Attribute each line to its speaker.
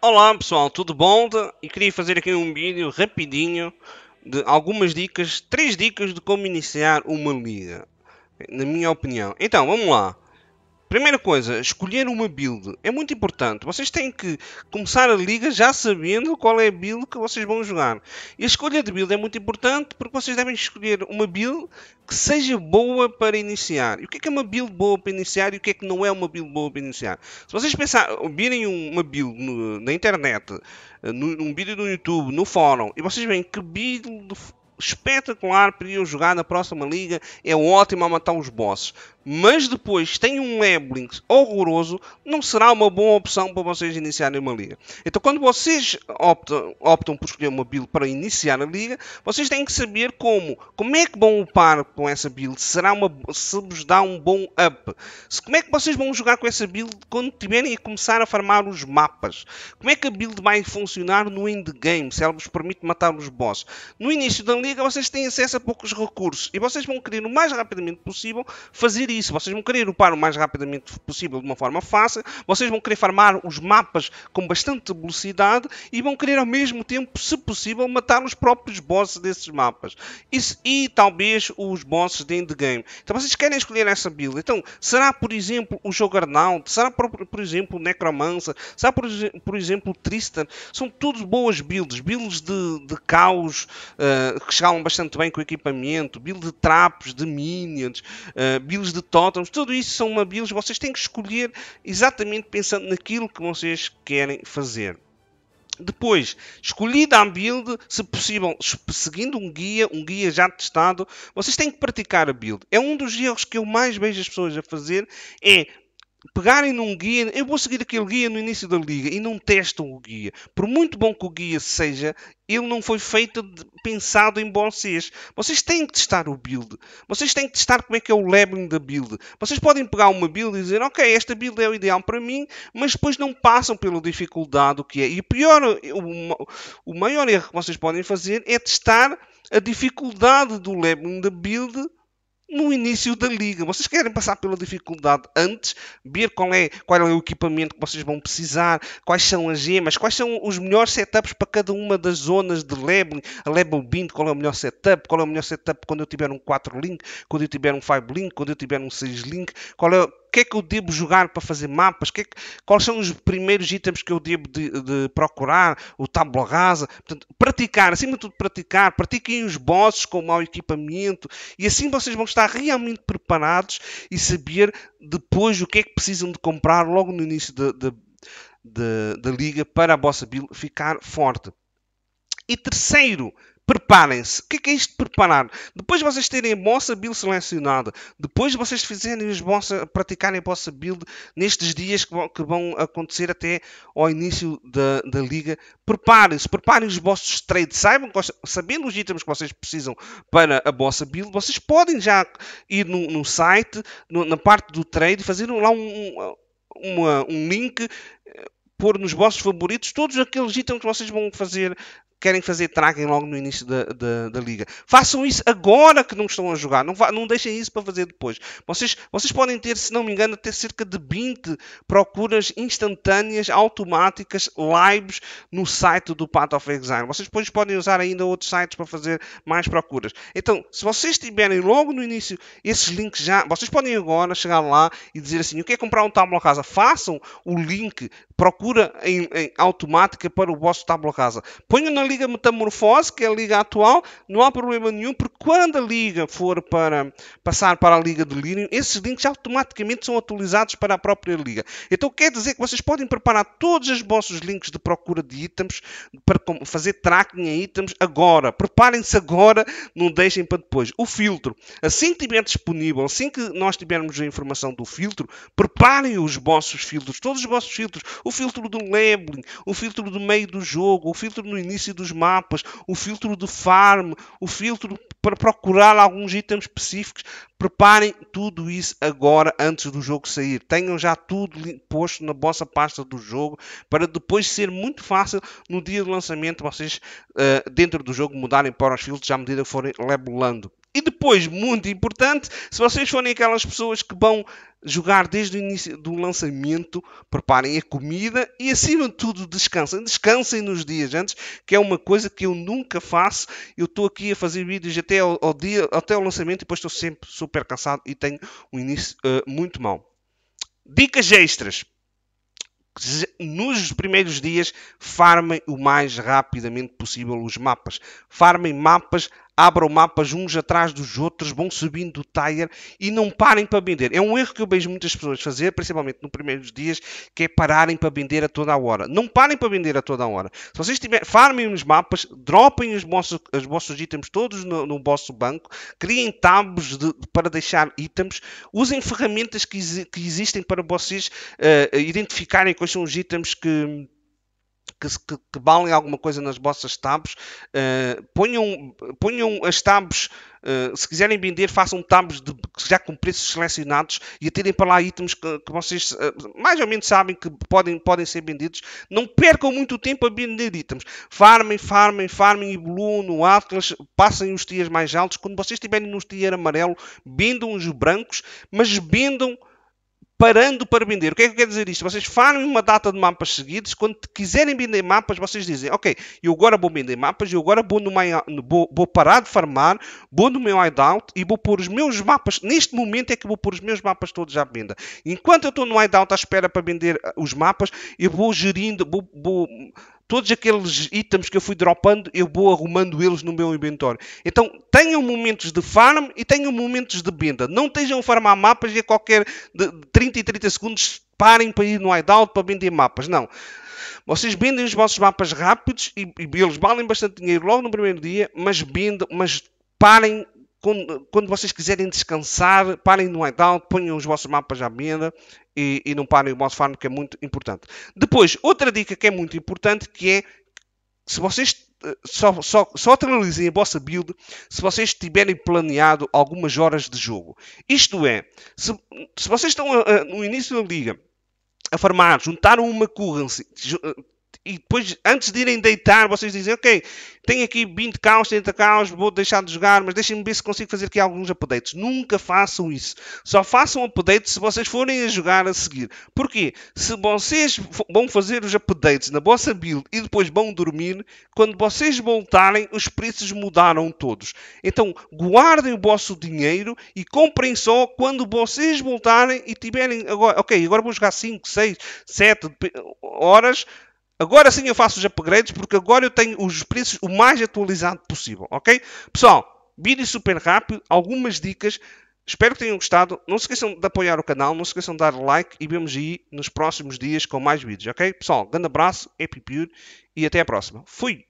Speaker 1: Olá pessoal, tudo bom? E queria fazer aqui um vídeo rapidinho de algumas dicas, três dicas de como iniciar uma liga, na minha opinião. Então, vamos lá. Primeira coisa, escolher uma build. É muito importante. Vocês têm que começar a liga já sabendo qual é a build que vocês vão jogar. E a escolha de build é muito importante porque vocês devem escolher uma build que seja boa para iniciar. E o que é, é uma build boa para iniciar e o que é que não é uma build boa para iniciar? Se vocês pensarem, virem uma build no, na internet, eh, num vídeo no YouTube, no fórum, e vocês veem que build espetacular para eu jogar na próxima liga, é ótimo a matar os bosses mas depois tem um Eblings horroroso, não será uma boa opção para vocês iniciarem uma liga. Então, quando vocês optam, optam por escolher uma build para iniciar a liga, vocês têm que saber como, como é que vão upar com essa build, será uma, se vos dá um bom up, se, como é que vocês vão jogar com essa build quando tiverem a começar a farmar os mapas, como é que a build vai funcionar no endgame, se ela vos permite matar os bosses. No início da liga, vocês têm acesso a poucos recursos e vocês vão querer o mais rapidamente possível fazer isso isso. Vocês vão querer upar o mais rapidamente possível de uma forma fácil, vocês vão querer farmar os mapas com bastante velocidade e vão querer ao mesmo tempo, se possível, matar os próprios bosses desses mapas. Isso, e talvez os bosses de endgame. Então vocês querem escolher essa build. Então, será por exemplo o Juggernaut? Será por, por exemplo o Necromancer? Será por, por exemplo o Tristan? São todos boas builds. Builds de, de caos uh, que chegam bastante bem com o equipamento. Build de trapos, de minions. Uh, builds de totens, tudo isso são uma builds. Vocês têm que escolher exatamente pensando naquilo que vocês querem fazer. Depois, escolhida a build, se possível, seguindo um guia, um guia já testado, vocês têm que praticar a build. É um dos erros que eu mais vejo as pessoas a fazer, é pegarem num guia, eu vou seguir aquele guia no início da liga e não testam o guia. Por muito bom que o guia seja, ele não foi feito de, pensado em vocês. Vocês têm que testar o build. Vocês têm que testar como é que é o leveling da build. Vocês podem pegar uma build e dizer, ok, esta build é o ideal para mim, mas depois não passam pela dificuldade o que é. E o pior, o, o maior erro que vocês podem fazer é testar a dificuldade do leveling da build no início da liga. Vocês querem passar pela dificuldade antes, ver qual é, qual é o equipamento que vocês vão precisar, quais são as gemas, quais são os melhores setups para cada uma das zonas de leveling, a level bind, qual é o melhor setup, qual é o melhor setup quando eu tiver um 4 link, quando eu tiver um 5 link, quando eu tiver um 6 link, qual é o que é que eu devo jogar para fazer mapas? Que é que, quais são os primeiros itens que eu devo de, de procurar? O tábua rasa? Portanto, praticar, acima de tudo praticar. Pratiquem os bosses com mau equipamento e assim vocês vão estar realmente preparados e saber depois o que é que precisam de comprar logo no início da liga para a vossa build ficar forte. E terceiro, preparem-se. O é que é, isto de preparar? Depois de vocês terem a vossa build selecionada, depois de vocês fizerem os vossa, praticarem a vossa build nestes dias que vão, acontecer até ao início da, da liga, preparem-se, preparem os vossos trades, saibam, sabendo os itens que vocês precisam para a vossa build, vocês podem já ir no, no site, no, na parte do trade, fazer lá um, uma, um link eh, pôr nos vossos favoritos todos aqueles itens que vocês vão fazer querem fazer tracking logo no início da, da, da, liga. Façam isso agora que não estão a jogar. Não, não deixem isso para fazer depois. Vocês, vocês podem ter, se não me engano, até cerca de 20 procuras instantâneas, automáticas, lives no site do Path of Exile. Vocês depois podem usar ainda outros sites para fazer mais procuras. Então, se vocês tiverem logo no início esses links já, vocês podem agora chegar lá e dizer assim, eu quero comprar um tábua casa. Façam o link, procura em, em automática para o vosso tábua casa. Ponham na Liga Metamorfose, que é a Liga atual, não há problema nenhum, porque quando a Liga for para passar para a Liga de Delirium, esses links automaticamente são atualizados para a própria Liga. Então quer dizer que vocês podem preparar todos os vossos links de procura de itens para fazer tracking em itens agora. Preparem-se agora, não deixem para depois. O filtro, assim que estiver disponível, assim que nós tivermos a informação do filtro, preparem os vossos filtros, todos os vossos filtros, o filtro do labeling, o filtro do meio do jogo, o filtro no início dos mapas, o filtro do farm, o filtro para procurar alguns itens específicos. Preparem tudo isso agora antes do jogo sair. Tenham já tudo posto na vossa pasta do jogo para depois ser muito fácil no dia do lançamento vocês eh, dentro do jogo mudarem para os filtros à medida que forem levelando. E depois, muito importante, se vocês forem aquelas pessoas que vão jogar desde o início do lançamento, preparem a comida e, acima de tudo, descansem. Descansem nos dias antes, que é uma coisa que eu nunca faço. Eu estou aqui a fazer vídeos até ao, ao, dia, até ao lançamento e depois estou sempre super cansado e tenho um início uh, muito mau. Dicas extras nos primeiros dias farmem o mais rapidamente possível os mapas. Farmem mapas abram mapas uns atrás dos outros, vão subindo o tire e não parem para vender. É um erro que eu vejo muitas pessoas fazer, principalmente nos primeiros dias, que é pararem para vender a toda a hora. Não parem para vender a toda a hora. Se vocês tiverem, farmem os mapas, dropem os vossos, os vossos itens todos no, no vosso banco, criem tabs de, para deixar itens, usem ferramentas que, que existem para vocês uh, identificarem quais são os itens que que, que, que alguma coisa nas vossas tabs, uh, ponham, ponham as tabs, uh, se quiserem vender, façam tabs de, já com preços selecionados e atirem para lá itens que, que vocês uh, mais ou menos sabem que podem, podem ser vendidos. Não percam muito tempo a vender itens. Farmem, farmem, farmem, evoluam no Atlas, passem os tiers mais altos. Quando vocês estiverem no tier amarelo, vendam os brancos, mas vendam parando para vender. O que é que quer dizer isto? Vocês fazem uma data de mapas seguidos, quando quiserem vender mapas, vocês dizem, ok, eu agora vou vender mapas, eu agora vou, my, vou, vou parar de farmar, vou no meu hideout e vou pôr os meus mapas, neste momento é que vou pôr os meus mapas todos à venda. Enquanto eu estou no hideout à espera para vender eh, os mapas, eu vou gerindo, vou, vou todos aqueles itens que eu fui dropando, eu vou arrumando eles no meu inventório. Então, tenham momentos de farm e tenham momentos de venda. Não estejam a farmar mapas e a qualquer de 30 e 30 segundos parem para ir no hideout para vender mapas. Não. Vocês vendem os vossos mapas rápidos e, e eles valem bastante dinheiro logo no primeiro dia, mas vendam, mas parem quando, quando, vocês quiserem descansar, parem no hideout, ponham os vossos mapas à venda e, e num pano e farm que é muito importante. Depois, outra dica que é muito importante, que é se vocês eh, só, só, só atualizem a vossa build se vocês tiverem planeado algumas horas de jogo. Isto é, se, se vocês estão a, eh, a, eh, no início da liga a farmar, juntaram uma currency, e depois, antes de irem deitar, vocês dizem, ok, tenho aqui 20 caos, 30 caos, vou deixar de jogar, mas deixem-me ver se consigo fazer aqui alguns updates. Nunca façam isso. Só façam updates se vocês forem a jogar a seguir. Porquê? Se vocês vão fazer os updates na vossa build e depois vão dormir, quando vocês voltarem, os preços mudaram todos. Então, guardem o vosso dinheiro e comprem só quando vocês voltarem e tiverem agora, ok, agora vou jogar 5, 6, 7 horas Agora sim eu faço os upgrades porque agora eu tenho os preços o mais atualizado possível, ok? Pessoal, vídeo super rápido, algumas dicas. Espero que tenham gostado. Não se esqueçam de apoiar o canal, não se esqueçam de dar like e vemos aí nos próximos dias com mais vídeos, ok? Pessoal, grande abraço, happy pure e até a próxima. Fui!